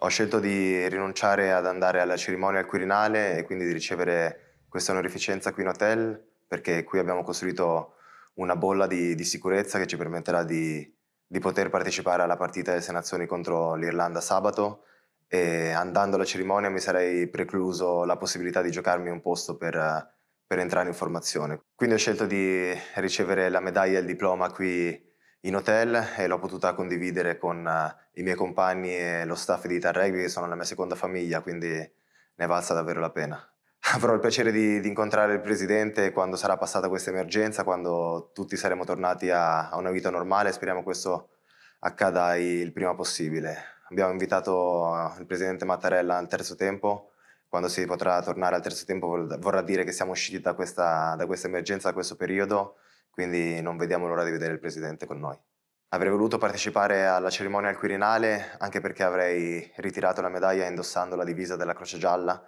Ho scelto di rinunciare ad andare alla cerimonia al Quirinale e quindi di ricevere questa onorificenza qui in hotel perché qui abbiamo costruito una bolla di, di sicurezza che ci permetterà di, di poter partecipare alla partita delle Nazioni contro l'Irlanda sabato e andando alla cerimonia mi sarei precluso la possibilità di giocarmi un posto per, per entrare in formazione. Quindi ho scelto di ricevere la medaglia e il diploma qui in hotel e l'ho potuta condividere con eh, i miei compagni e lo staff di Ital Rugby che sono la mia seconda famiglia, quindi ne è valsa davvero la pena. Avrò il piacere di, di, incontrare il presidente quando sarà passata questa emergenza, quando tutti saremo tornati a, a una vita normale, speriamo questo accada il prima possibile. Abbiamo invitato eh, il presidente Mattarella al terzo tempo, quando si potrà tornare al terzo tempo vorrà dire che siamo usciti da questa, da questa emergenza, da questo periodo quindi non vediamo l'ora di vedere il Presidente con noi. Avrei voluto partecipare alla cerimonia al Quirinale anche perché avrei ritirato la medaglia indossando la divisa della Croce Gialla,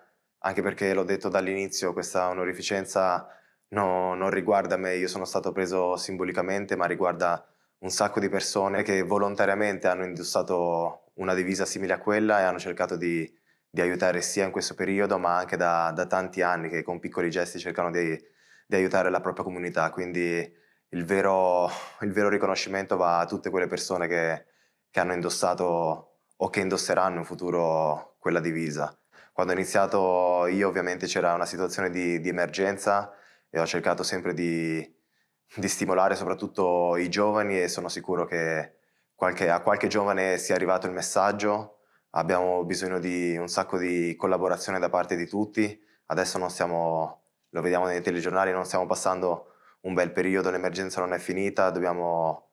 anche perché l'ho detto dall'inizio, questa onorificenza no, non riguarda me, io sono stato preso simbolicamente, ma riguarda un sacco di persone che volontariamente hanno indossato una divisa simile a quella e hanno cercato di, di aiutare sia in questo periodo, ma anche da, da, tanti anni che con piccoli gesti cercano di, di aiutare la propria comunità. Quindi il vero, il vero, riconoscimento va a tutte quelle persone che, che hanno indossato o che indosseranno in futuro quella divisa. Quando ho iniziato io ovviamente c'era una situazione di, di emergenza e ho cercato sempre di, di, stimolare soprattutto i giovani e sono sicuro che qualche, a qualche giovane sia arrivato il messaggio. Abbiamo bisogno di un sacco di collaborazione da parte di tutti. Adesso non stiamo, lo vediamo nei telegiornali, non stiamo passando un bel periodo, l'emergenza non è finita, dobbiamo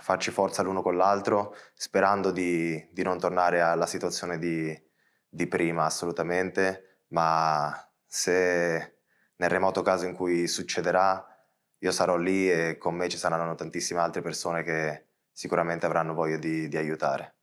farci forza l'uno con l'altro, sperando di, di, non tornare alla situazione di, di prima assolutamente, ma se nel remoto caso in cui succederà, io sarò lì e con me ci saranno tantissime altre persone che sicuramente avranno voglia di, di aiutare.